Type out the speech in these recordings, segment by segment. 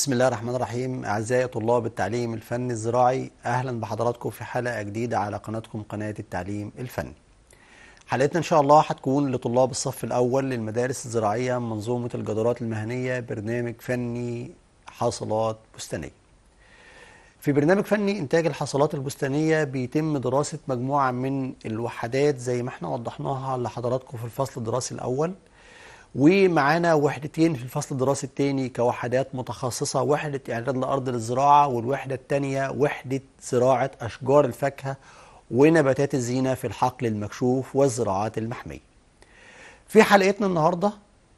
بسم الله الرحمن الرحيم أعزائي طلاب التعليم الفني الزراعي أهلا بحضراتكم في حلقة جديدة على قناتكم قناة التعليم الفني حلقتنا إن شاء الله هتكون لطلاب الصف الأول للمدارس الزراعية منظومة الجدارات المهنية برنامج فني حاصلات بستانية في برنامج فني إنتاج الحاصلات البستانية بيتم دراسة مجموعة من الوحدات زي ما احنا وضحناها لحضراتكم في الفصل الدراسي الأول ومعانا وحدتين في الفصل الدراسي الثاني كوحدات متخصصة وحدة إعداد الأرض للزراعة والوحدة الثانية وحدة زراعة أشجار الفاكهة ونباتات الزينة في الحقل المكشوف والزراعات المحمية في حلقتنا النهاردة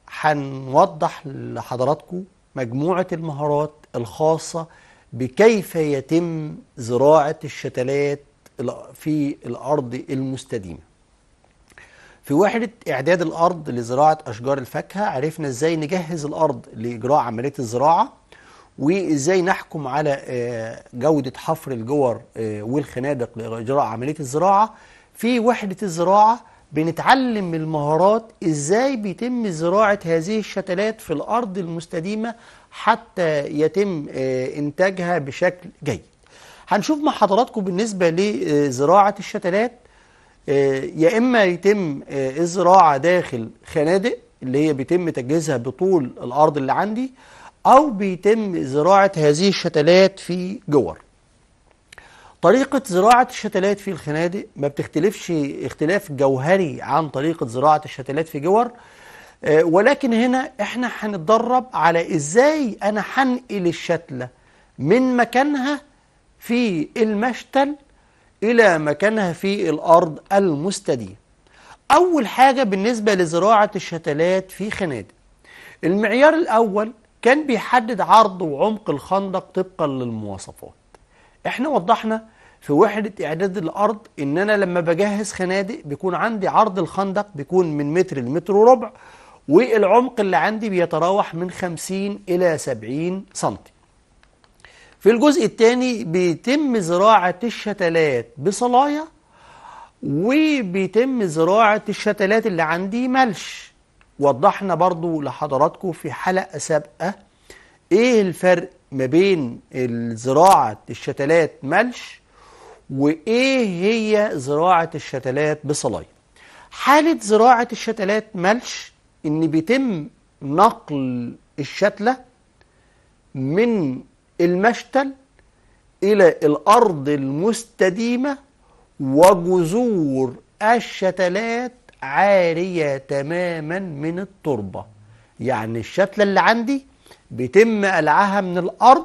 هنوضح لحضراتكم مجموعة المهارات الخاصة بكيف يتم زراعة الشتلات في الأرض المستديمة في وحدة إعداد الأرض لزراعة أشجار الفاكهة عرفنا إزاي نجهز الأرض لإجراء عملية الزراعة وإزاي نحكم على آه، جودة حفر الجور آه، والخنادق لإجراء عملية الزراعة في وحدة الزراعة بنتعلم المهارات إزاي بيتم زراعة هذه الشتلات في الأرض المستديمة حتى يتم آه، إنتاجها بشكل جيد هنشوف مع حضراتكم بالنسبة لزراعة الشتلات آه، يا إما يتم الزراعة آه، داخل خنادق اللي هي بيتم تجهيزها بطول الأرض اللي عندي أو بيتم زراعة هذه الشتلات في جور طريقة زراعة الشتلات في الخنادق ما بتختلفش اختلاف جوهري عن طريقة زراعة الشتلات في جور آه، ولكن هنا احنا هنتدرب على ازاي انا هنقل الشتلة من مكانها في المشتل إلى مكانها في الأرض المستدية أول حاجة بالنسبة لزراعة الشتلات في خنادق المعيار الأول كان بيحدد عرض وعمق الخندق طبقا للمواصفات احنا وضحنا في وحدة إعداد الأرض إن أنا لما بجهز خنادق بيكون عندي عرض الخندق بيكون من متر لمتر وربع والعمق اللي عندي بيتراوح من 50 إلى 70 سنتي في الجزء الثاني بيتم زراعة الشتلات بصلاية وبيتم زراعة الشتلات اللي عندي ملش وضحنا برضو لحضراتكم في حلقة سابقة ايه الفرق ما بين زراعة الشتلات ملش وايه هي زراعة الشتلات بصلاية حالة زراعة الشتلات ملش ان بيتم نقل الشتلة من المشتل إلى الأرض المستديمة وجذور الشتلات عارية تماما من التربة يعني الشتلة اللي عندي بيتم قلعها من الأرض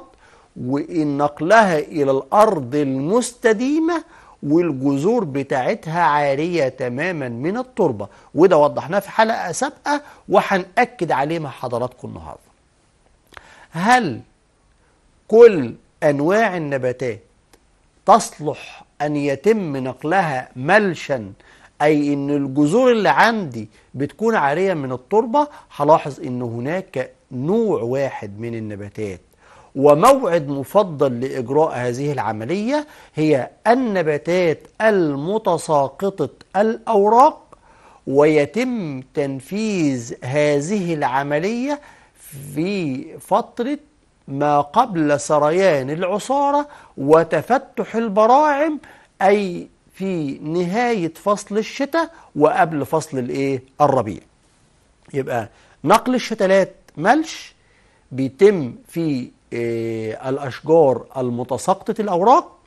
ونقلها إلى الأرض المستديمة والجذور بتاعتها عارية تماما من التربة وده وضحناه في حلقة سابقة وهنأكد عليه مع حضراتكم النهاردة هل كل أنواع النباتات تصلح أن يتم نقلها ملشا أي إن الجذور اللي عندي بتكون عارية من التربة هلاحظ إن هناك نوع واحد من النباتات وموعد مفضل لإجراء هذه العملية هي النباتات المتساقطة الأوراق ويتم تنفيذ هذه العملية في فترة ما قبل سريان العصارة وتفتح البراعم أي في نهاية فصل الشتاء وقبل فصل الايه الربيع يبقى نقل الشتلات ملش بيتم في إيه الأشجار المتساقطة الأوراق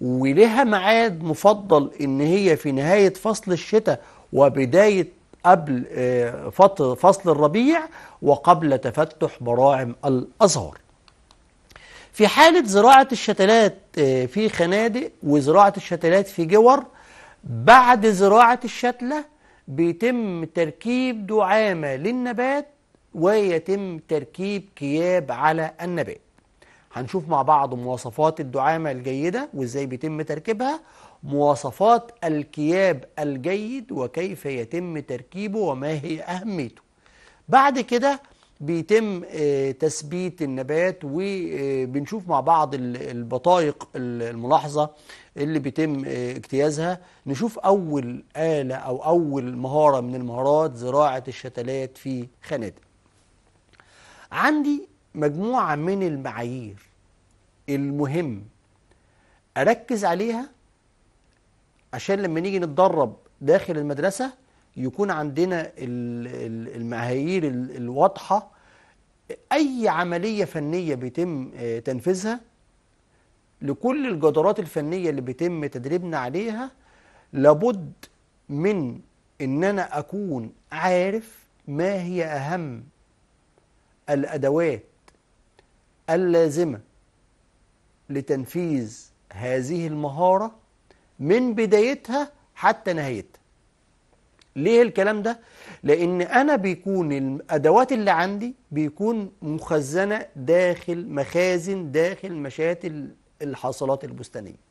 ولها معاد مفضل إن هي في نهاية فصل الشتاء وبداية قبل إيه فصل الربيع وقبل تفتح براعم الأزهار في حالة زراعة الشتلات آه، في خنادق وزراعة الشتلات في جور بعد زراعة الشتلة بيتم تركيب دعامة للنبات ويتم تركيب كياب على النبات هنشوف مع بعض مواصفات الدعامة الجيدة وازاي بيتم تركيبها مواصفات الكياب الجيد وكيف يتم تركيبه وما هي أهميته بعد كده بيتم آه، تثبيت النبات وبنشوف آه، مع بعض البطايق الملاحظة اللي بيتم آه، اجتيازها نشوف أول آلة أو أول مهارة من المهارات زراعة الشتلات في خنادق عندي مجموعة من المعايير المهم أركز عليها عشان لما نيجي نتدرب داخل المدرسة يكون عندنا المعايير الواضحة أي عملية فنية بيتم آه، تنفيذها لكل الجدارات الفنية اللي بيتم تدريبنا عليها لابد من إن أنا أكون عارف ما هي أهم الأدوات اللازمة لتنفيذ هذه المهارة من بدايتها حتى نهايتها ليه الكلام ده؟ لأن أنا بيكون الأدوات اللي عندي بيكون مخزنة داخل مخازن داخل مشات الحاصلات البستانية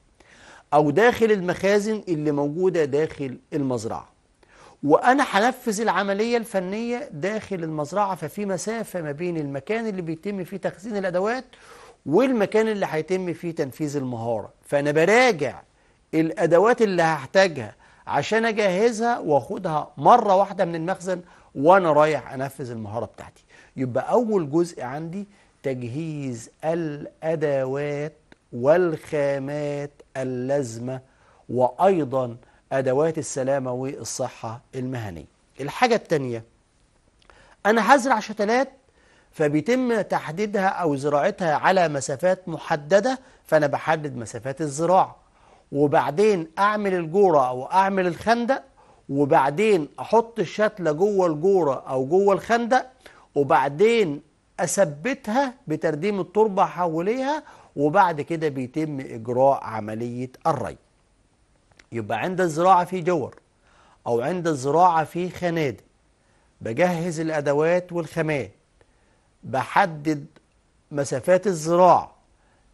أو داخل المخازن اللي موجودة داخل المزرعة وأنا هنفذ العملية الفنية داخل المزرعة ففي مسافة ما بين المكان اللي بيتم فيه تخزين الأدوات والمكان اللي هيتم فيه تنفيذ المهارة فأنا براجع الأدوات اللي هحتاجها عشان اجهزها واخدها مره واحده من المخزن وانا رايح انفذ المهاره بتاعتي يبقى اول جزء عندي تجهيز الادوات والخامات اللازمه وايضا ادوات السلامه والصحه المهنيه الحاجه الثانيه انا هزرع شتلات فبيتم تحديدها او زراعتها على مسافات محدده فانا بحدد مسافات الزراعه وبعدين أعمل الجورة أو أعمل الخندق وبعدين أحط الشتلة جوه الجورة أو جوه الخندق وبعدين أثبتها بترديم التربة حواليها وبعد كده بيتم إجراء عملية الري يبقى عند الزراعة في جور أو عند الزراعة في خنادق بجهز الأدوات والخامات بحدد مسافات الزراعة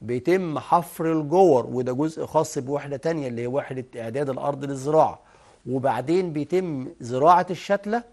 بيتم حفر الجور وده جزء خاص بوحدة تانية اللي هي وحدة إعداد الأرض للزراعة وبعدين بيتم زراعة الشتلة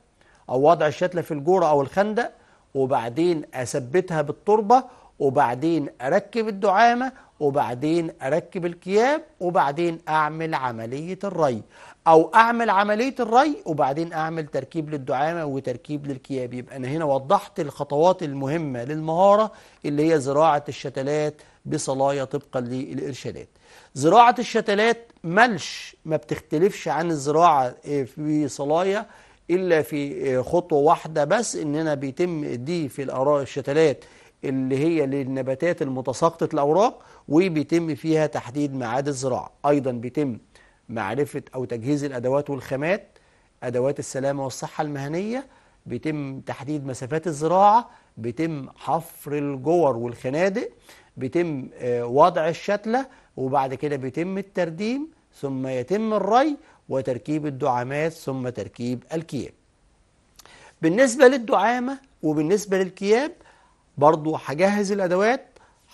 أو وضع الشتلة في الجورة أو الخندق وبعدين أثبتها بالتربة وبعدين أركب الدعامة وبعدين أركب الكياب وبعدين أعمل عملية الري أو أعمل عملية الري وبعدين أعمل تركيب للدعامة وتركيب للكياب يبقى أنا هنا وضحت الخطوات المهمة للمهارة اللي هي زراعة الشتلات بصلاية طبقا للإرشادات زراعة الشتلات ملش ما بتختلفش عن الزراعة آه، في صلاية إلا في آه، خطوة واحدة بس إننا بيتم دي في الأراء الشتلات اللي هي للنباتات المتساقطة الأوراق وبيتم فيها تحديد ميعاد الزراعة أيضا بيتم معرفة أو تجهيز الأدوات والخامات أدوات السلامة والصحة المهنية بيتم تحديد مسافات الزراعة بيتم حفر الجور والخنادق بيتم آه، وضع الشتلة وبعد كده بيتم الترديم ثم يتم الري وتركيب الدعامات ثم تركيب الكياب بالنسبة للدعامة وبالنسبة للكياب برضو هجهز الأدوات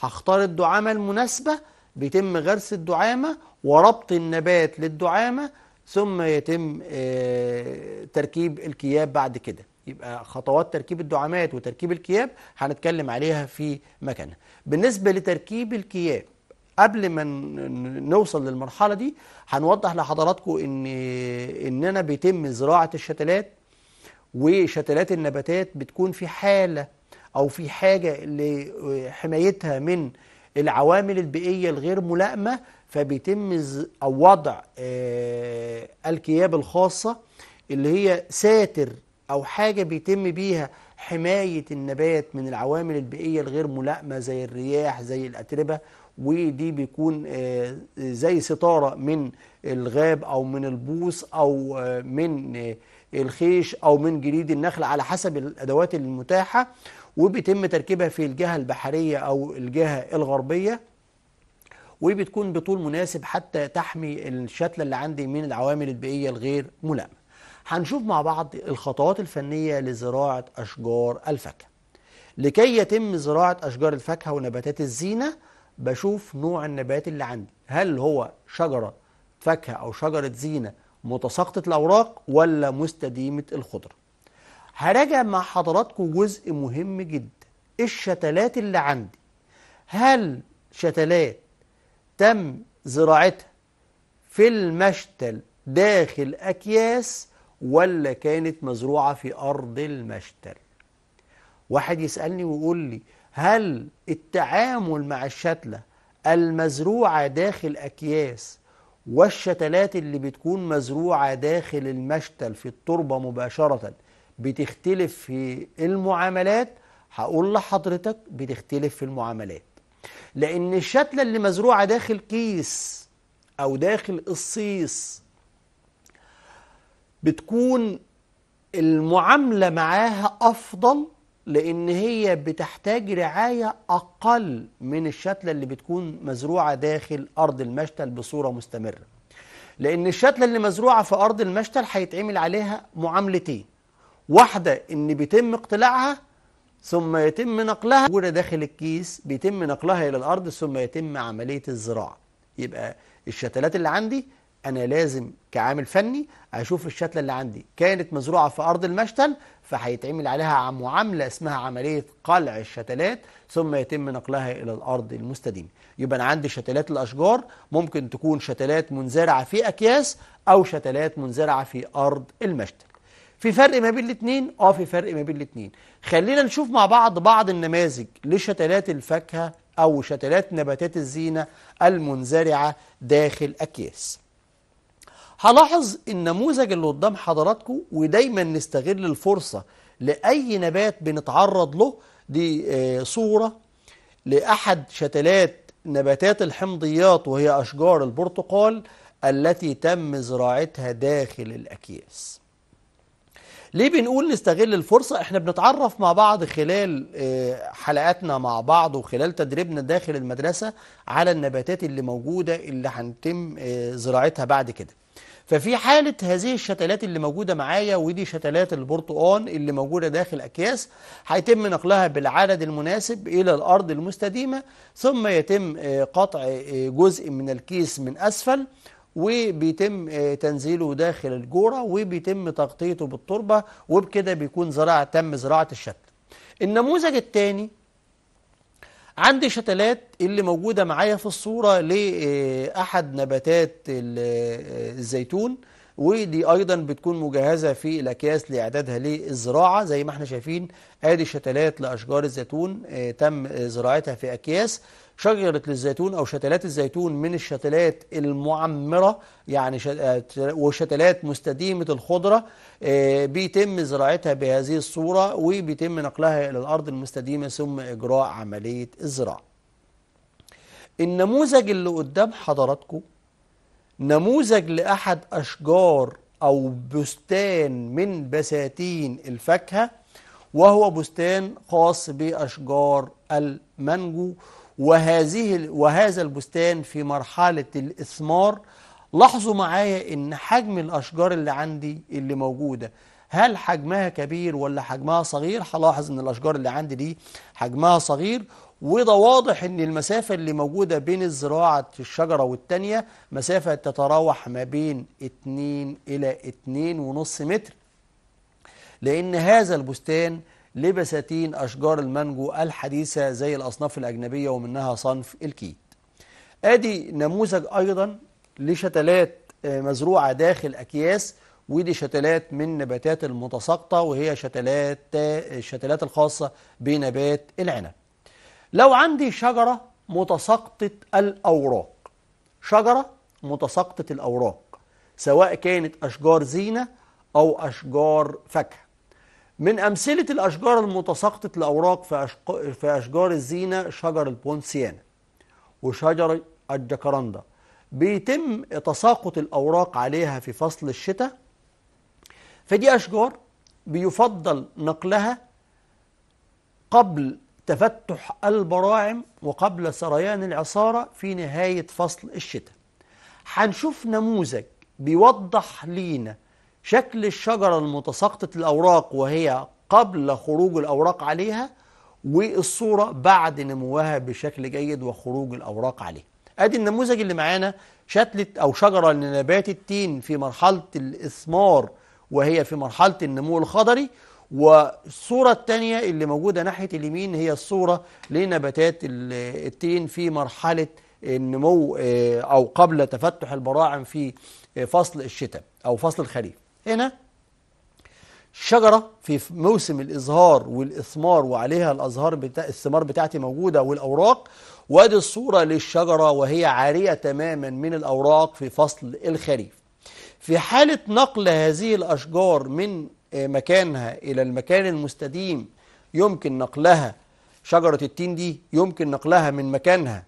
هختار الدعامة المناسبة بيتم غرس الدعامة وربط النبات للدعامة ثم يتم آه، تركيب الكياب بعد كده يبقى خطوات تركيب الدعامات وتركيب الكياب هنتكلم عليها في مكانها بالنسبة لتركيب الكياب قبل ما نوصل للمرحلة دي هنوضح لحضراتكم إن إننا بيتم زراعة الشتلات وشتلات النباتات بتكون في حالة أو في حاجة لحمايتها من العوامل البيئية الغير ملائمة فبيتم أو وضع آه، الكياب الخاصة اللي هي ساتر أو حاجة بيتم بيها حماية النبات من العوامل البيئية الغير ملائمة زي الرياح زي الأتربة ودي بيكون آه، زي ستارة من الغاب أو من البوص أو آه، من آه، الخيش أو من جليد النخل على حسب الأدوات المتاحة وبيتم تركيبها في الجهة البحرية أو الجهة الغربية وبتكون بطول مناسب حتى تحمي الشتلة اللي عندي من العوامل البيئية الغير ملائمة هنشوف مع بعض الخطوات الفنية لزراعة أشجار الفاكهة لكي يتم زراعة أشجار الفاكهة ونباتات الزينة بشوف نوع النبات اللي عندي هل هو شجرة فاكهة أو شجرة زينة متساقطة الأوراق ولا مستديمة الخضرة هراجع مع حضراتكم جزء مهم جدا الشتلات اللي عندي هل شتلات تم زراعتها في المشتل داخل أكياس ولا كانت مزروعة في أرض المشتل واحد يسألني ويقول لي هل التعامل مع الشتلة المزروعة داخل أكياس والشتلات اللي بتكون مزروعة داخل المشتل في التربة مباشرة بتختلف في المعاملات هقول لحضرتك بتختلف في المعاملات لأن الشتلة اللي مزروعة داخل كيس أو داخل قصيص بتكون المعاملة معاها أفضل لأن هي بتحتاج رعاية أقل من الشتلة اللي بتكون مزروعة داخل أرض المشتل بصورة مستمرة لأن الشتلة اللي مزروعة في أرض المشتل هيتعمل عليها معاملتين واحدة إن بيتم اقتلاعها ثم يتم نقلها موجودة داخل الكيس بيتم نقلها إلى الأرض ثم يتم عملية الزراعة يبقى الشتلات اللي عندي انا لازم كعامل فني اشوف الشتله اللي عندي كانت مزروعه في ارض المشتل فهيتعمل عليها معامله اسمها عمليه قلع الشتلات ثم يتم نقلها الى الارض المستديمه يبقى انا عندي شتلات الاشجار ممكن تكون شتلات منزرعه في اكياس او شتلات منزرعه في ارض المشتل في فرق ما بين الاثنين اه في فرق ما بين الاثنين خلينا نشوف مع بعض بعض النماذج لشتلات الفاكهه او شتلات نباتات الزينه المنزرعه داخل اكياس هلاحظ النموذج اللي قدام حضراتكم ودايما نستغل الفرصة لأي نبات بنتعرض له دي آه، صورة لأحد شتلات نباتات الحمضيات وهي أشجار البرتقال التي تم زراعتها داخل الأكياس ليه بنقول نستغل الفرصة احنا بنتعرف مع بعض خلال آه، حلقاتنا مع بعض وخلال تدريبنا داخل المدرسة على النباتات اللي موجودة اللي هنتم آه، زراعتها بعد كده ففي حالة هذه الشتلات اللي موجودة معايا ودي شتلات البرتقان اللي موجودة داخل أكياس هيتم نقلها بالعدد المناسب إلى الأرض المستديمة ثم يتم آه، قطع آه، جزء من الكيس من أسفل وبيتم آه، تنزيله داخل الجورة وبيتم تغطيته بالتربة وبكده بيكون زراعة تم زراعة الشتل النموذج الثاني عندي شتلات اللي موجودة معايا في الصورة لأحد آه، نباتات آه، الزيتون ودي أيضا بتكون مجهزة في الأكياس لإعدادها للزراعة زي ما احنا شايفين آدي شتلات لأشجار الزيتون آه، تم زراعتها في أكياس شجرة الزيتون أو شتلات الزيتون من الشتلات المعمرة يعني آه، وشتلات مستديمة الخضرة آه، بيتم زراعتها بهذه الصورة وبيتم نقلها إلى الأرض المستديمة ثم إجراء عملية الزراعة النموذج اللي قدام حضراتكم نموذج لأحد أشجار أو بستان من بساتين الفاكهة وهو بستان خاص بأشجار المانجو وهذه وهذا البستان في مرحلة الإثمار لاحظوا معايا إن حجم الأشجار اللي عندي اللي موجودة هل حجمها كبير ولا حجمها صغير هلاحظ إن الأشجار اللي عندي دي حجمها صغير وده واضح ان المسافة اللي موجودة بين الزراعة الشجرة والتانية مسافة تتراوح ما بين 2 الى 2 ونص متر لان هذا البستان لبساتين أشجار المانجو الحديثة زي الأصناف الأجنبية ومنها صنف الكيت أدي نموذج أيضا لشتلات آه، مزروعة داخل أكياس ودي شتلات من نباتات المتساقطة وهي شتلات آه، الشتلات الخاصة بنبات العنب لو عندي شجرة متساقطة الأوراق شجرة متساقطة الأوراق سواء كانت أشجار زينة أو أشجار فاكهة من أمثلة الأشجار المتساقطة الأوراق في, أشق... في أشجار الزينة شجر البونسيانا وشجر الجاكراندا بيتم تساقط الأوراق عليها في فصل الشتاء فدي أشجار بيفضل نقلها قبل تفتح البراعم وقبل سريان العصارة في نهاية فصل الشتاء هنشوف نموذج بيوضح لينا شكل الشجرة المتساقطة الأوراق وهي قبل خروج الأوراق عليها والصورة بعد نموها بشكل جيد وخروج الأوراق عليها أدي النموذج اللي معانا شتلت أو شجرة لنبات التين في مرحلة الإثمار وهي في مرحلة النمو الخضري والصورة الثانية اللي موجودة ناحية اليمين هي الصورة لنباتات التين في مرحلة النمو آه، أو قبل تفتح البراعم في آه، فصل الشتاء أو فصل الخريف هنا شجرة في موسم الإزهار والإثمار وعليها الأزهار بتا... الثمار بتاعتي موجودة والأوراق وادي الصورة للشجرة وهي عارية تماما من الأوراق في فصل الخريف في حالة نقل هذه الأشجار من آه، مكانها إلى المكان المستديم يمكن نقلها شجرة التين دي يمكن نقلها من مكانها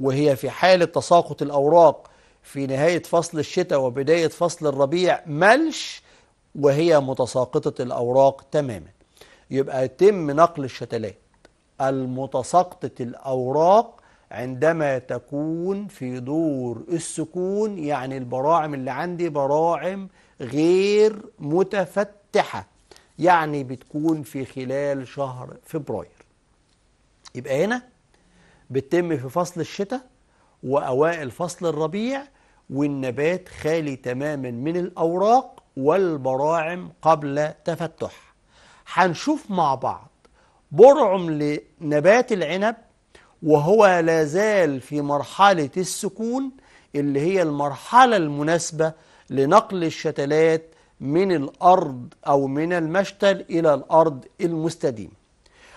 وهي في حالة تساقط الأوراق في نهاية فصل الشتاء وبداية فصل الربيع ملش وهي متساقطة الأوراق تماما يبقى يتم نقل الشتلات المتساقطة الأوراق عندما تكون في دور السكون يعني البراعم اللي عندي براعم غير متفتحة يعني بتكون في خلال شهر فبراير يبقى هنا بتتم في فصل الشتاء وأوائل فصل الربيع والنبات خالي تماما من الأوراق والبراعم قبل تفتح هنشوف مع بعض برعم لنبات العنب وهو لا زال في مرحلة السكون اللي هي المرحلة المناسبة لنقل الشتلات من الأرض أو من المشتل إلى الأرض المستديمة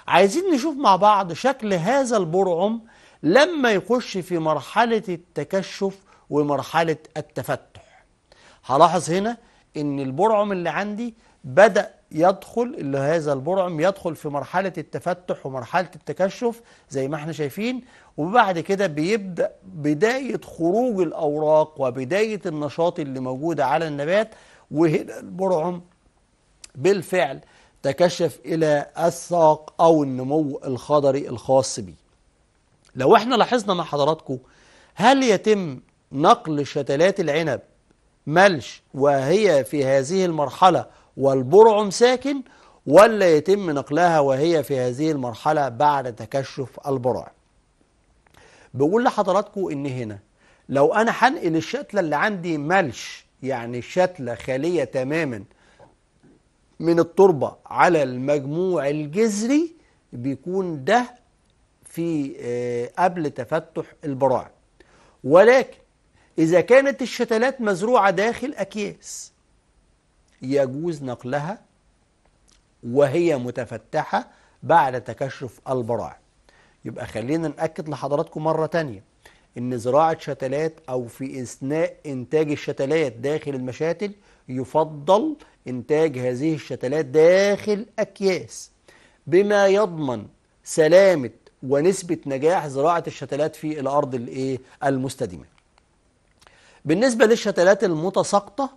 عايزين نشوف مع بعض شكل هذا البرعم لما يخش في مرحلة التكشف ومرحلة التفتح هلاحظ هنا ان البرعم اللي عندي بدأ يدخل اللي هذا البرعم يدخل في مرحلة التفتح ومرحلة التكشف زي ما احنا شايفين وبعد كده بيبدأ بداية خروج الأوراق وبداية النشاط اللي موجودة على النبات وهنا البرعم بالفعل تكشف إلى الساق أو النمو الخضري الخاص بيه لو احنا لاحظنا مع حضراتكم هل يتم نقل شتلات العنب ملش وهي في هذه المرحلة والبرعم ساكن ولا يتم نقلها وهي في هذه المرحلة بعد تكشف البرع بقول لحضراتكم ان هنا لو انا هنقل الشتلة اللي عندي ملش يعني الشتلة خالية تماما من التربة على المجموع الجذري بيكون ده في آه، قبل تفتح البراعم ولكن إذا كانت الشتلات مزروعة داخل أكياس يجوز نقلها وهي متفتحة بعد تكشف البراعم يبقى خلينا نأكد لحضراتكم مرة تانية إن زراعة شتلات أو في إثناء إنتاج الشتلات داخل المشاتل يفضل إنتاج هذه الشتلات داخل أكياس بما يضمن سلامة ونسبة نجاح زراعة الشتلات في الأرض الإيه المستديمة بالنسبة للشتلات المتساقطة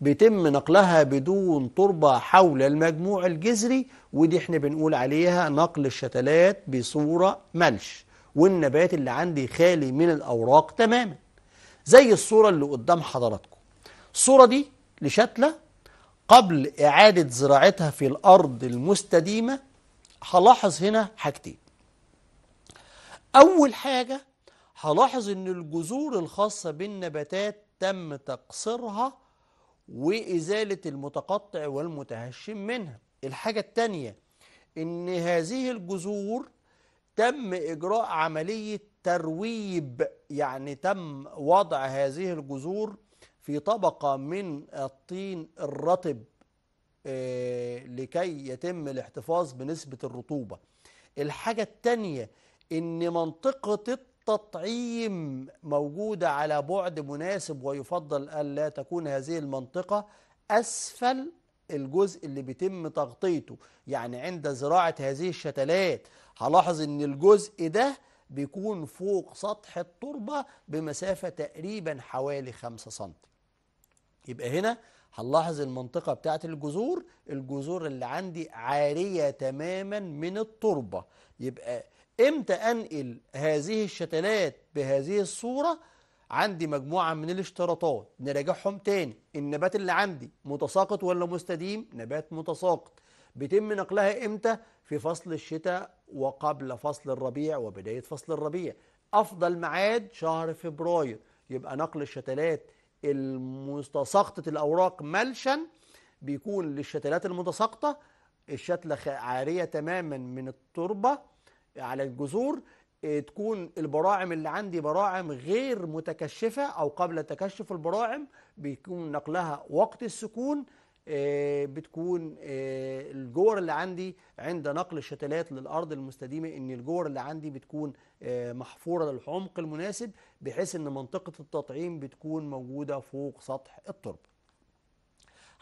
بيتم نقلها بدون تربة حول المجموع الجذري ودي احنا بنقول عليها نقل الشتلات بصورة ملش والنبات اللي عندي خالي من الأوراق تماما زي الصورة اللي قدام حضراتكم الصورة دي لشتلة قبل إعادة زراعتها في الأرض المستديمة هلاحظ هنا حاجتين أول حاجة هلاحظ إن الجذور الخاصة بالنباتات تم تقصيرها وإزالة المتقطع والمتهشم منها الحاجة التانية إن هذه الجذور تم إجراء عملية ترويب يعني تم وضع هذه الجذور في طبقة من الطين الرطب آه، لكي يتم الاحتفاظ بنسبة الرطوبة الحاجة التانية إن منطقة التطعيم موجودة على بعد مناسب ويفضل ألا تكون هذه المنطقة أسفل الجزء اللي بيتم تغطيته يعني عند زراعة هذه الشتلات هلاحظ ان الجزء ده بيكون فوق سطح التربة بمسافة تقريبا حوالي 5 سم يبقى هنا هنلاحظ المنطقة بتاعة الجذور الجذور اللي عندي عارية تماما من التربة يبقى امتى انقل هذه الشتلات بهذه الصورة عندي مجموعة من الاشتراطات نراجعهم تاني النبات اللي عندي متساقط ولا مستديم نبات متساقط بيتم نقلها امتى في فصل الشتاء وقبل فصل الربيع وبداية فصل الربيع أفضل معاد شهر فبراير يبقى نقل الشتلات المتساقطة الأوراق ملشا بيكون للشتلات المتساقطة الشتلة عارية تماما من التربة على الجذور آه، تكون البراعم اللي عندي براعم غير متكشفة أو قبل تكشف البراعم بيكون نقلها وقت السكون آه، بتكون آه، الجور اللي عندي عند نقل الشتلات للأرض المستديمة إن الجور اللي عندي بتكون محفورة للعمق المناسب بحيث إن منطقة التطعيم بتكون موجودة فوق سطح التربة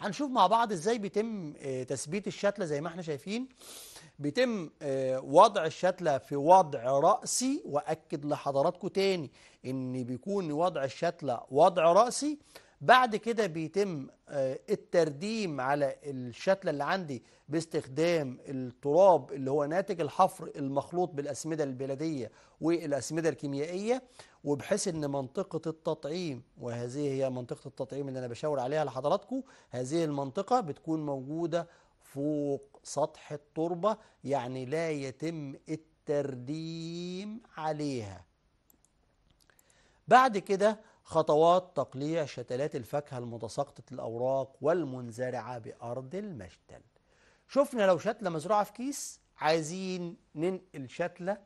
هنشوف مع بعض ازاي بيتم آه، تثبيت الشتلة زي ما احنا شايفين بيتم آه، وضع الشتلة في وضع رأسي وأكد لحضراتكم تاني ان بيكون وضع الشتلة وضع رأسي بعد كده بيتم آه، الترديم على الشتلة اللي عندي باستخدام التراب اللي هو ناتج الحفر المخلوط بالأسمدة البلدية والأسمدة الكيميائية وبحيث ان منطقه التطعيم وهذه هي منطقه التطعيم اللي انا بشاور عليها لحضراتكم هذه المنطقه بتكون موجوده فوق سطح التربه يعني لا يتم الترديم عليها بعد كده خطوات تقليع شتلات الفاكهة المتساقطة الأوراق والمنزرعة بأرض المشتل شفنا لو شتلة مزروعة في كيس عايزين ننقل شتلة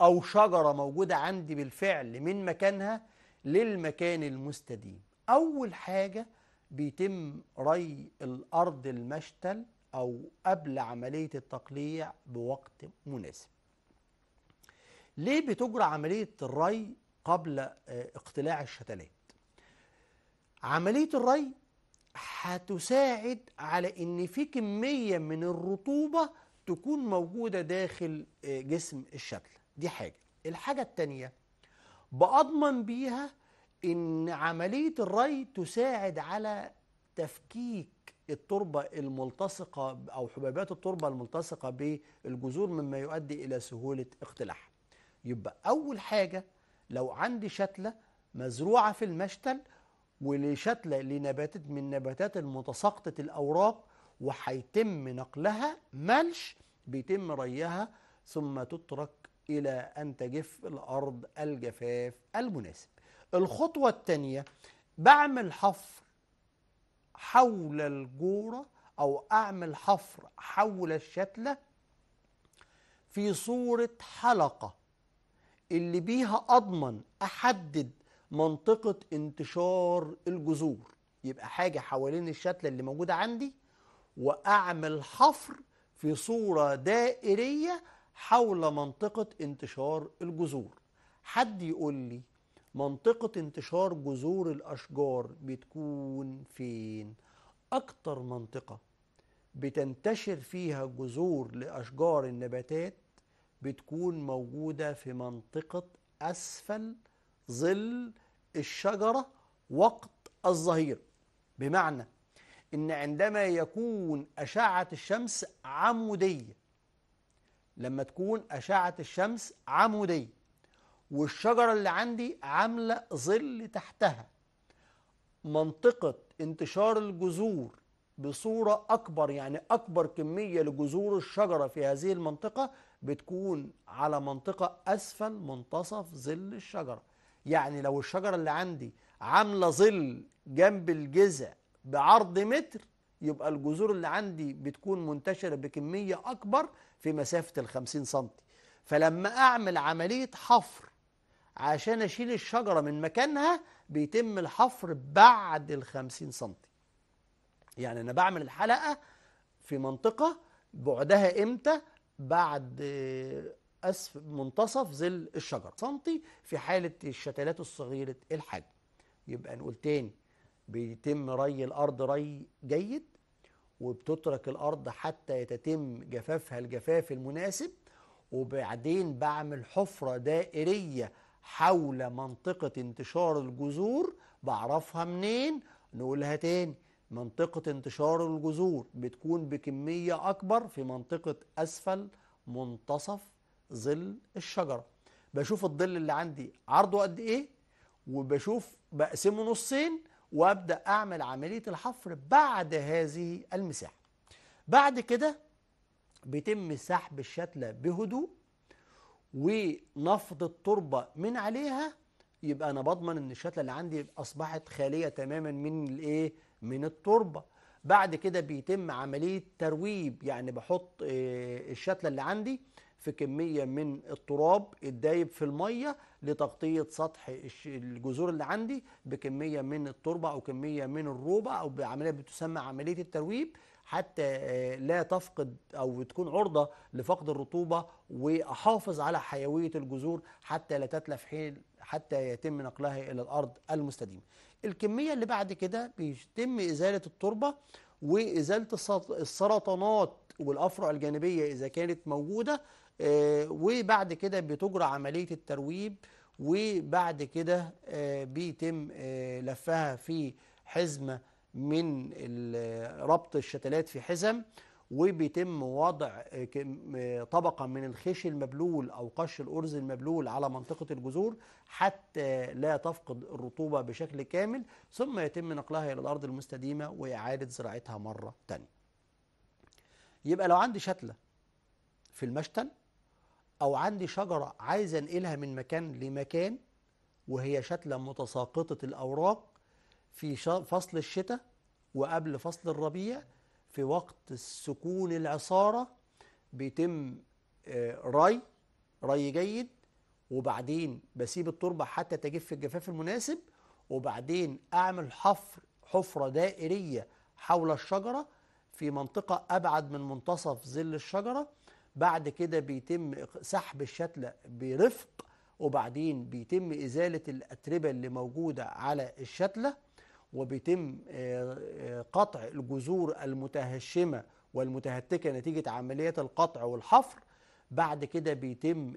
أو شجرة موجودة عندي بالفعل من مكانها للمكان المستديم أول حاجة بيتم ري الأرض المشتل أو قبل عملية التقليع بوقت مناسب ليه بتجرى عملية الري قبل آه، اقتلاع الشتلات عملية الري هتساعد على ان في كمية من الرطوبة تكون موجودة داخل آه، جسم الشتل دي حاجة الحاجة التانية بأضمن بيها إن عملية الري تساعد على تفكيك التربة الملتصقة أو حبيبات التربة الملتصقة بالجذور مما يؤدي إلى سهولة اقتلاعها يبقى أول حاجة لو عندي شتلة مزروعة في المشتل ولشتلة لنباتات من نباتات المتساقطة الأوراق وهيتم نقلها ملش بيتم ريها ثم تترك إلى أن تجف الأرض الجفاف المناسب الخطوة الثانية بعمل حفر حول الجورة أو أعمل حفر حول الشتلة في صورة حلقة اللي بيها أضمن أحدد منطقة انتشار الجذور يبقى حاجة حوالين الشتلة اللي موجودة عندي وأعمل حفر في صورة دائرية حول منطقة انتشار الجذور حد يقول لي منطقة انتشار جذور الأشجار بتكون فين؟ أكتر منطقة بتنتشر فيها جذور لأشجار النباتات بتكون موجودة في منطقة أسفل ظل الشجرة وقت الظهيرة بمعنى إن عندما يكون أشعة الشمس عمودية لما تكون أشعة الشمس عمودية والشجرة اللي عندي عاملة ظل تحتها منطقة انتشار الجذور بصورة أكبر يعني أكبر كمية لجذور الشجرة في هذه المنطقة بتكون على منطقة أسفل منتصف ظل الشجرة يعني لو الشجرة اللي عندي عاملة ظل جنب الجذع بعرض متر يبقى الجذور اللي عندي بتكون منتشرة بكمية أكبر في مسافة الخمسين سنتي فلما أعمل عملية حفر عشان أشيل الشجرة من مكانها بيتم الحفر بعد الخمسين سنتي يعني أنا بعمل الحلقة في منطقة بعدها إمتى بعد أسف منتصف ظل الشجرة سنتي في حالة الشتلات الصغيرة الحجم يبقى نقول تاني بيتم ري الأرض ري جيد وبتترك الأرض حتى يتم جفافها الجفاف المناسب وبعدين بعمل حفرة دائرية حول منطقة انتشار الجذور بعرفها منين نقولها تاني منطقة انتشار الجذور بتكون بكمية أكبر في منطقة أسفل منتصف ظل الشجرة بشوف الظل اللي عندي عرضه قد إيه وبشوف بقسمه نصين وابدا اعمل عمليه الحفر بعد هذه المساحه بعد كده بيتم سحب الشتله بهدوء ونفض التربه من عليها يبقى انا بضمن ان الشتله اللي عندي اصبحت خاليه تماما من الايه من التربه بعد كده بيتم عمليه ترويب يعني بحط آه، الشتله اللي عندي في كمية من التراب الدايب في المية لتغطية سطح الجذور اللي عندي بكمية من التربة أو كمية من الروبة أو بعملية بتسمى عملية الترويب حتى آه، لا تفقد أو تكون عرضة لفقد الرطوبة وأحافظ على حيوية الجذور حتى لا تتلف حين حتى يتم نقلها إلى الأرض المستديمة الكمية اللي بعد كده بيتم إزالة التربة وإزالة السرطانات والأفرع الجانبية إذا كانت موجودة آه، وبعد كده بتجرى عملية الترويب وبعد كده آه، بيتم آه، لفها في حزمة من ربط الشتلات في حزم وبيتم وضع طبقة من الخيش المبلول أو قش الأرز المبلول على منطقة الجذور حتى لا تفقد الرطوبة بشكل كامل ثم يتم نقلها إلى الأرض المستديمة وإعادة زراعتها مرة تانية يبقى لو عندي شتلة في المشتل أو عندي شجرة عايز أنقلها من مكان لمكان وهي شتلة متساقطة الأوراق في فصل الشتاء وقبل فصل الربيع في وقت السكون العصارة بيتم آه، ري ري جيد وبعدين بسيب التربة حتى تجف الجفاف المناسب وبعدين أعمل حفر حفرة دائرية حول الشجرة في منطقة أبعد من منتصف ظل الشجرة بعد كده بيتم سحب الشتلة برفق وبعدين بيتم إزالة الأتربة اللي موجودة على الشتلة وبيتم قطع الجذور المتهشمة والمتهتكة نتيجة عملية القطع والحفر بعد كده بيتم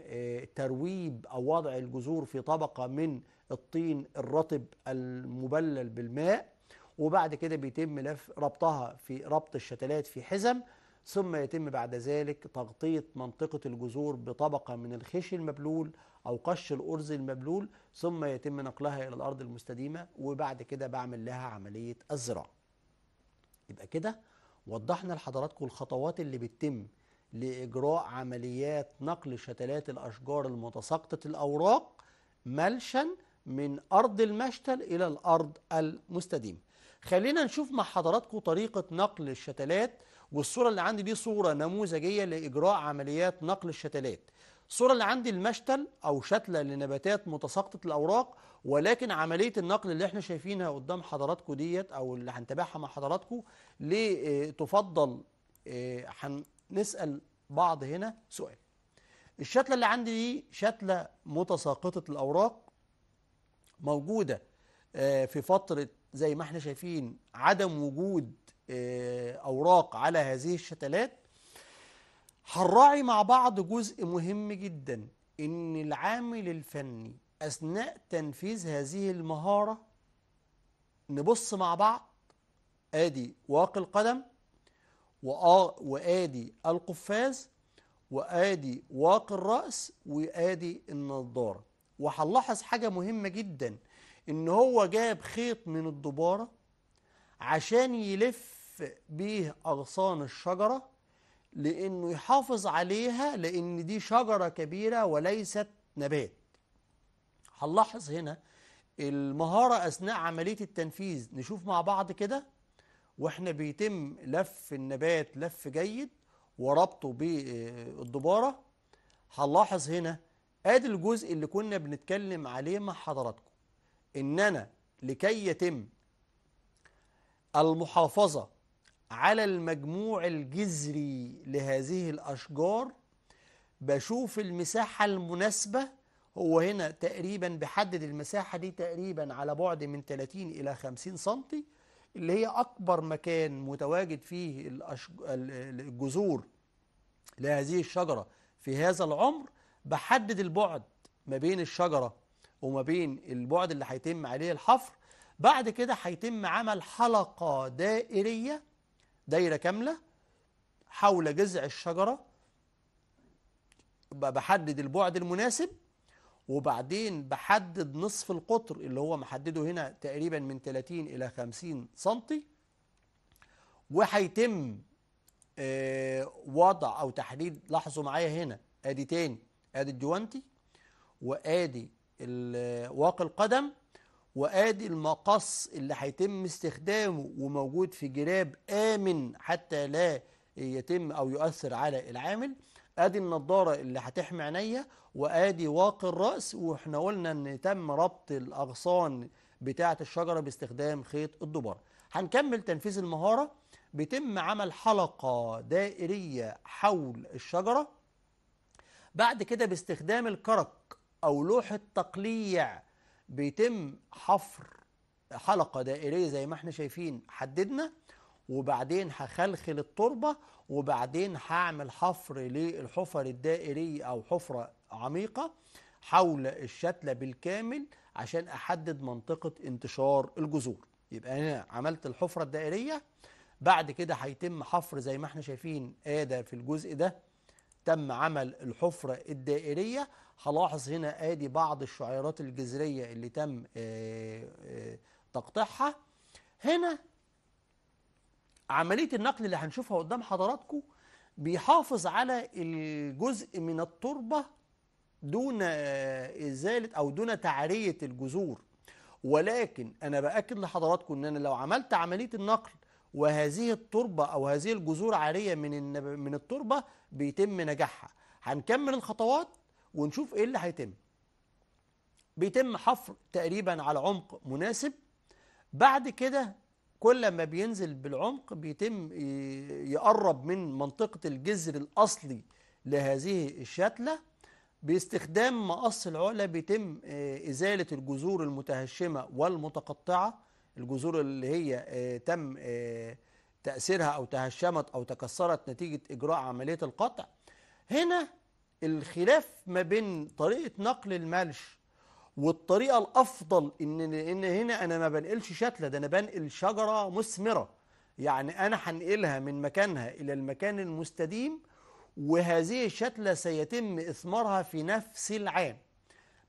ترويب أو وضع الجذور في طبقة من الطين الرطب المبلل بالماء وبعد كده بيتم لف ربطها في ربط الشتلات في حزم ثم يتم بعد ذلك تغطية منطقة الجذور بطبقة من الخش المبلول أو قش الأرز المبلول ثم يتم نقلها إلى الأرض المستديمة وبعد كده بعمل لها عملية الزراعة يبقى كده وضحنا لحضراتكم الخطوات اللي بتتم لإجراء عمليات نقل شتلات الأشجار المتساقطة الأوراق ملشا من أرض المشتل إلى الأرض المستديمة خلينا نشوف مع حضراتكم طريقة نقل الشتلات والصورة اللي عندي دي صورة نموذجية لإجراء عمليات نقل الشتلات الصورة اللي عندي المشتل أو شتلة لنباتات متساقطة الأوراق ولكن عملية النقل اللي احنا شايفينها قدام حضراتكم ديت أو اللي هنتابعها مع حضراتكم ليه آه، تفضل آه، هنسأل بعض هنا سؤال الشتلة اللي عندي دي شتلة متساقطة الأوراق موجودة آه، في فترة زي ما احنا شايفين عدم وجود آه، أوراق على هذه الشتلات هنراعي مع بعض جزء مهم جدا إن العامل الفني أثناء تنفيذ هذه المهارة نبص مع بعض آدي واق القدم آه، وآدي القفاز وآدي واق الرأس وآدي النظاره وهنلاحظ حاجة مهمة جدا إن هو جاب خيط من الدبارة عشان يلف يلف بيه أغصان الشجرة لأنه يحافظ عليها لأن دي شجرة كبيرة وليست نبات هنلاحظ هنا المهارة أثناء عملية التنفيذ نشوف مع بعض كده وإحنا بيتم لف النبات لف جيد وربطه بالدبارة هنلاحظ هنا ادي الجزء اللي كنا بنتكلم عليه مع حضراتكم ان انا لكي يتم المحافظة على المجموع الجذري لهذه الأشجار بشوف المساحة المناسبة هو هنا تقريبا بحدد المساحة دي تقريبا على بعد من 30 إلى 50 سم اللي هي أكبر مكان متواجد فيه الجذور لهذه الشجرة في هذا العمر بحدد البعد ما بين الشجرة وما بين البعد اللي هيتم عليه الحفر بعد كده هيتم عمل حلقة دائرية دايرة كاملة حول جذع الشجرة بحدد البعد المناسب وبعدين بحدد نصف القطر اللي هو محدده هنا تقريبا من 30 إلى 50 سنتي وهيتم آه، وضع أو تحديد لاحظوا معايا هنا أدي تاني أدي الديوانتي وأدي واقي القدم وادي المقص اللي هيتم استخدامه وموجود في جراب امن حتى لا يتم او يؤثر على العامل ادي النضاره اللي هتحمي عينيا وادي واقي الراس واحنا قلنا ان تم ربط الاغصان بتاعه الشجره باستخدام خيط الدبر هنكمل تنفيذ المهاره بيتم عمل حلقه دائريه حول الشجره بعد كده باستخدام الكرك او لوحه تقليع بيتم حفر حلقة دائرية زي ما احنا شايفين حددنا وبعدين هخلخل التربة وبعدين هعمل حفر للحفر الدائرية أو حفرة عميقة حول الشتلة بالكامل عشان أحدد منطقة انتشار الجذور يبقى أنا عملت الحفرة الدائرية بعد كده هيتم حفر زي ما احنا شايفين آدة في الجزء ده تم عمل الحفرة الدائرية هلاحظ هنا ادي بعض الشعيرات الجذرية اللي تم آه، آه، تقطيعها هنا عملية النقل اللي هنشوفها قدام حضراتكم بيحافظ على الجزء من التربة دون آه، إزالة أو دون تعرية الجذور ولكن أنا بأكد لحضراتكم أن أنا لو عملت عملية النقل وهذه التربة أو هذه الجذور عارية من من التربة بيتم نجاحها هنكمل الخطوات ونشوف إيه اللي هيتم بيتم حفر تقريبا على عمق مناسب بعد كده كل ما بينزل بالعمق بيتم يقرب من منطقة الجذر الأصلي لهذه الشتلة باستخدام مقص العقلة بيتم آه، إزالة الجذور المتهشمة والمتقطعة الجذور اللي هي آه، تم آه، تأثيرها أو تهشمت أو تكسرت نتيجة إجراء عملية القطع هنا الخلاف ما بين طريقة نقل الملش والطريقة الأفضل إن, إن هنا أنا ما بنقلش شتلة ده أنا بنقل شجرة مثمرة يعني أنا هنقلها من مكانها إلى المكان المستديم وهذه الشتلة سيتم إثمارها في نفس العام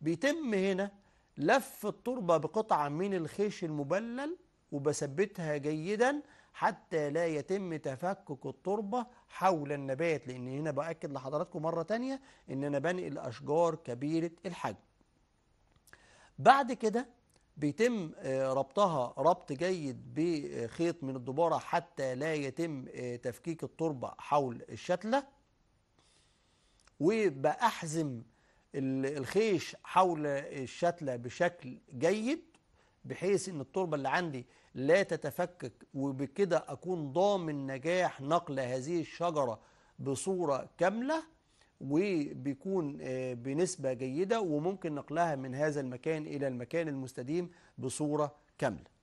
بيتم هنا لف التربة بقطعة من الخيش المبلل وبثبتها جيدا حتى لا يتم تفكك التربة حول النبات لأن هنا بأكد لحضراتكم مرة تانية إن أنا بنقل أشجار كبيرة الحجم بعد كده بيتم آه، ربطها ربط جيد بخيط من الدبارة حتى لا يتم آه، تفكيك التربة حول الشتلة وبأحزم الخيش حول الشتلة بشكل جيد بحيث ان التربة اللي عندي لا تتفكك وبكده اكون ضامن نجاح نقل هذه الشجرة بصورة كاملة وبيكون آه، بنسبة جيدة وممكن نقلها من هذا المكان الى المكان المستديم بصورة كاملة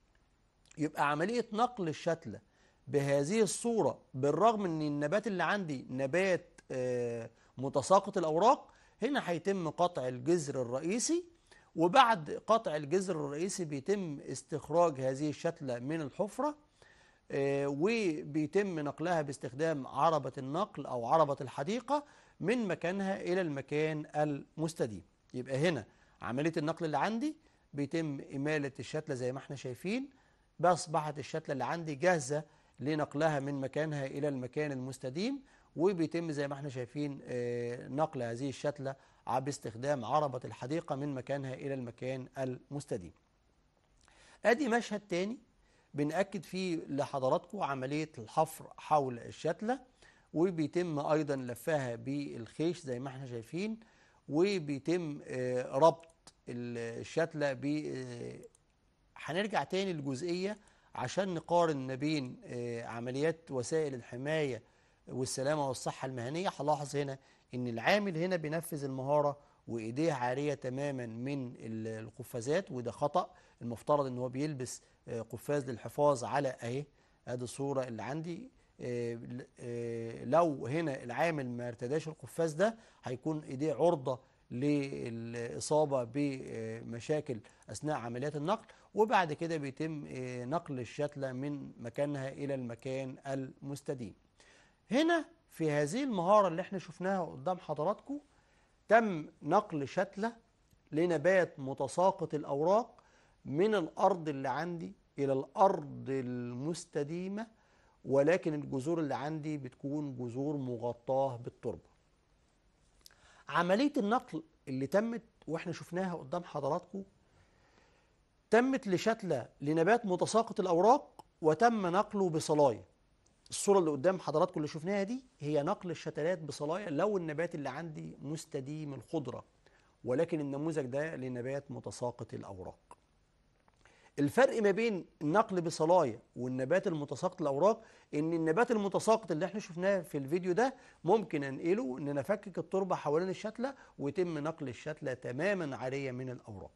يبقى عملية نقل الشتلة بهذه الصورة بالرغم ان النبات اللي عندي نبات آه، متساقط الاوراق هنا هيتم قطع الجذر الرئيسي وبعد قطع الجذر الرئيسي بيتم استخراج هذه الشتلة من الحفرة آه، وبيتم نقلها باستخدام عربة النقل أو عربة الحديقة من مكانها إلى المكان المستديم يبقى هنا عملية النقل اللي عندي بيتم إمالة الشتلة زي ما احنا شايفين بأصبحت الشتلة اللي عندي جاهزة لنقلها من مكانها إلى المكان المستديم وبيتم زي ما احنا شايفين آه، نقل هذه الشتلة باستخدام عربة الحديقة من مكانها إلى المكان المستديم أدي مشهد تاني بنأكد فيه لحضراتكم عملية الحفر حول الشتلة وبيتم أيضا لفها بالخيش زي ما احنا شايفين وبيتم آه، ربط الشتلة ب آه، هنرجع تاني للجزئية عشان نقارن ما بين عمليات وسائل الحماية والسلامة والصحة المهنية هلاحظ هنا ان العامل هنا بينفذ المهارة وايديه عارية تماما من القفازات وده خطأ المفترض ان هو بيلبس آه، قفاز للحفاظ على اهي ادي الصورة اللي عندي آه، آه، لو هنا العامل ما ارتداش القفاز ده هيكون ايديه عرضة للإصابة بمشاكل أثناء عمليات النقل وبعد كده بيتم نقل الشتلة من مكانها إلى المكان المستديم هنا في هذه المهارة اللي احنا شفناها قدام حضراتكم تم نقل شتلة لنبات متساقط الأوراق من الأرض اللي عندي إلى الأرض المستديمة ولكن الجذور اللي عندي بتكون جذور مغطاة بالتربة عملية النقل اللي تمت واحنا شفناها قدام حضراتكم تمت لشتلة لنبات متساقط الأوراق وتم نقله بصلاية الصورة اللي قدام حضراتكم اللي شفناها دي هي نقل الشتلات بصلاية لو النبات اللي عندي مستديم الخضرة ولكن النموذج ده لنبات متساقط الأوراق الفرق ما بين النقل بصلاية والنبات المتساقط الأوراق إن النبات المتساقط اللي احنا شفناه في الفيديو ده ممكن أنقله إن أنا أفكك التربة حوالين الشتلة ويتم نقل الشتلة تماما عارية من الأوراق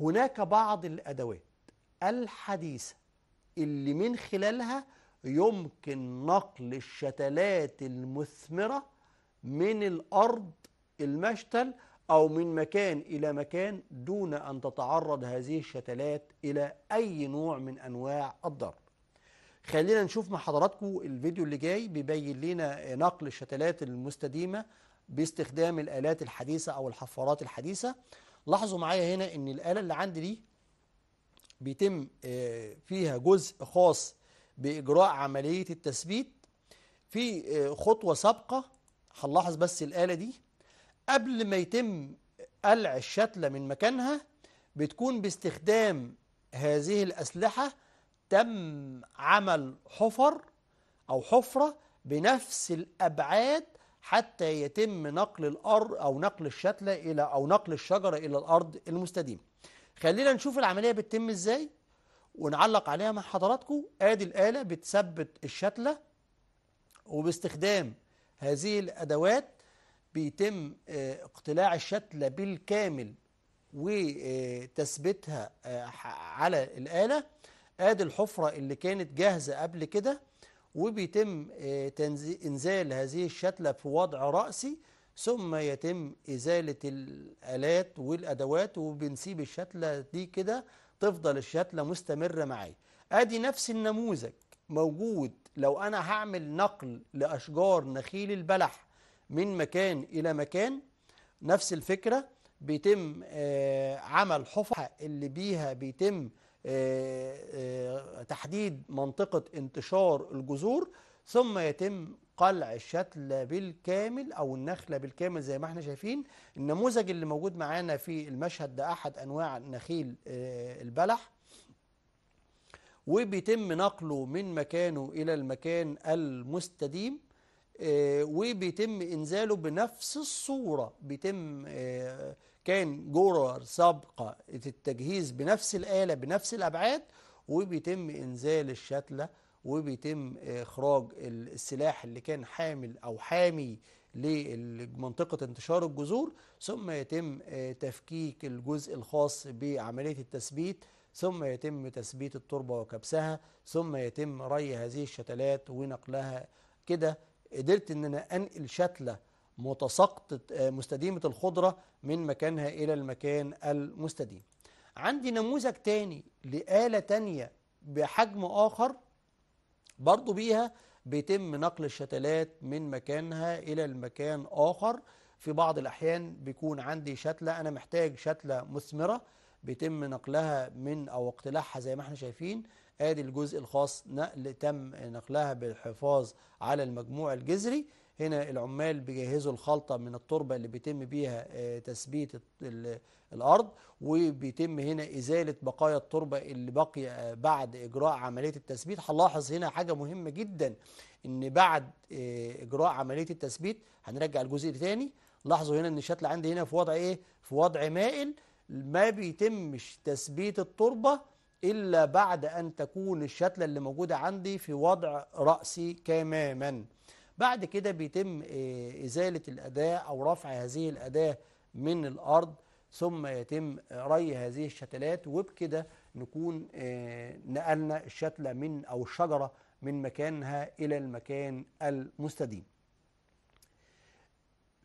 هناك بعض الأدوات الحديثة اللي من خلالها يمكن نقل الشتلات المثمرة من الأرض المشتل أو من مكان إلى مكان دون أن تتعرض هذه الشتلات إلى أي نوع من أنواع الضرر خلينا نشوف مع حضراتكم الفيديو اللي جاي بيبين لنا نقل الشتلات المستديمة باستخدام الآلات الحديثة أو الحفارات الحديثة لاحظوا معايا هنا أن الآلة اللي عندي دي بيتم آه، فيها جزء خاص بإجراء عملية التثبيت في آه، خطوة سابقة هنلاحظ بس الآلة دي قبل ما يتم قلع الشتلة من مكانها بتكون باستخدام هذه الأسلحة تم عمل حفر أو حفرة بنفس الأبعاد حتى يتم نقل الأرض أو نقل الشتلة إلى أو نقل الشجرة إلى الأرض المستديمة خلينا نشوف العملية بتتم إزاي ونعلق عليها مع حضراتكم ادي الآلة بتثبت الشتلة وباستخدام هذه الأدوات بيتم آه، اقتلاع الشتلة بالكامل وتثبيتها آه، على الآلة ادي الحفرة اللي كانت جاهزة قبل كده وبيتم آه، انزال هذه الشتلة في وضع رأسي ثم يتم إزالة الآلات والأدوات وبنسيب الشتلة دي كده تفضل الشتلة مستمرة معايا ادي نفس النموذج موجود لو انا هعمل نقل لاشجار نخيل البلح من مكان الى مكان نفس الفكرة بيتم آه، عمل حفرة اللي بيها بيتم آه، آه، تحديد منطقة انتشار الجذور ثم يتم قلع الشتلة بالكامل أو النخلة بالكامل زي ما احنا شايفين النموذج اللي موجود معانا في المشهد ده أحد أنواع نخيل آه، البلح وبيتم نقله من مكانه إلى المكان المستديم آه، وبيتم إنزاله بنفس الصورة بيتم آه، كان جرر سابقة التجهيز بنفس الآلة بنفس الأبعاد وبيتم إنزال الشتلة وبيتم إخراج السلاح اللي كان حامل أو حامي لمنطقة انتشار الجذور ثم يتم آه، تفكيك الجزء الخاص بعملية التثبيت ثم يتم تثبيت التربة وكبسها ثم يتم ري هذه الشتلات ونقلها كده قدرت ان انا انقل شتلة متساقطة آه، مستديمة الخضرة من مكانها الى المكان المستديم عندي نموذج تاني لآلة تانية بحجم اخر برضو بيها بيتم نقل الشتلات من مكانها إلى المكان آخر في بعض الأحيان بيكون عندي شتلة أنا محتاج شتلة مثمرة بيتم نقلها من أو اقتلاعها زي ما احنا شايفين ادي الجزء الخاص نقل تم نقلها بالحفاظ على المجموع الجذري هنا العمال بيجهزوا الخلطة من التربة اللي بيتم بيها آه، تثبيت الأرض وبيتم هنا إزالة بقايا التربة اللي بقي آه، بعد إجراء عملية التثبيت هنلاحظ هنا حاجة مهمة جدا إن بعد آه، إجراء عملية التثبيت هنرجع الجزء تاني لاحظوا هنا إن الشتل عندي هنا في وضع إيه؟ في وضع مائل ما بيتمش تثبيت التربة إلا بعد أن تكون الشتلة اللي موجودة عندي في وضع رأسي تماما بعد كده بيتم آه، إزالة الأداة أو رفع هذه الأداة من الأرض ثم يتم ري هذه الشتلات وبكده نكون آه، نقلنا الشتلة من أو الشجرة من مكانها إلى المكان المستديم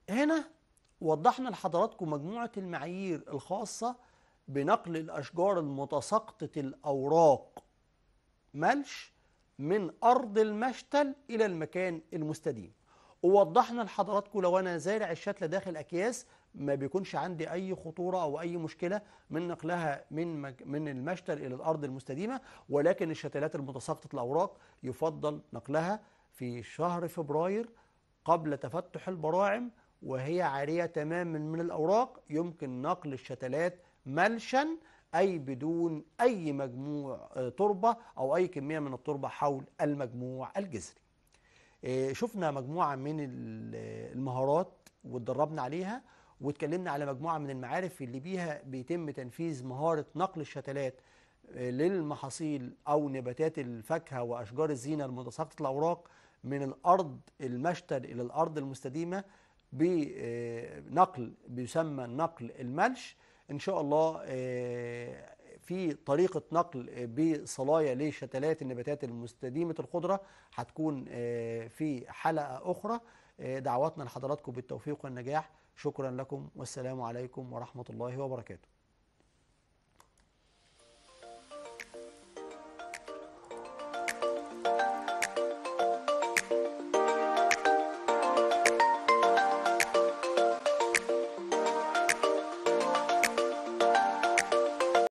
هنا وضحنا لحضراتكم مجموعة المعايير الخاصة بنقل الأشجار المتساقطة الأوراق ملش من أرض المشتل إلى المكان المستديم ووضحنا لحضراتكم لو أنا زارع الشتلة داخل أكياس ما بيكونش عندي أي خطورة أو أي مشكلة من نقلها من من المشتل إلى الأرض المستديمة ولكن الشتلات المتساقطة الأوراق يفضل نقلها في شهر فبراير قبل تفتح البراعم وهي عارية تماما من الأوراق يمكن نقل الشتلات ملشا أي بدون أي مجموع آه، تربة أو أي كمية من التربة حول المجموع الجذري آه، شفنا مجموعة من المهارات واتدربنا عليها واتكلمنا على مجموعة من المعارف اللي بيها بيتم تنفيذ مهارة نقل الشتلات آه، للمحاصيل أو نباتات الفاكهة وأشجار الزينة المتساقطة الأوراق من الأرض المشتل إلى الأرض المستديمة بنقل بيسمى نقل الملش ان شاء الله آه، في طريقة نقل بصلاية لشتلات النباتات المستديمة الخضرة هتكون آه، في حلقة أخرى آه، دعواتنا لحضراتكم بالتوفيق والنجاح شكرا لكم والسلام عليكم ورحمة الله وبركاته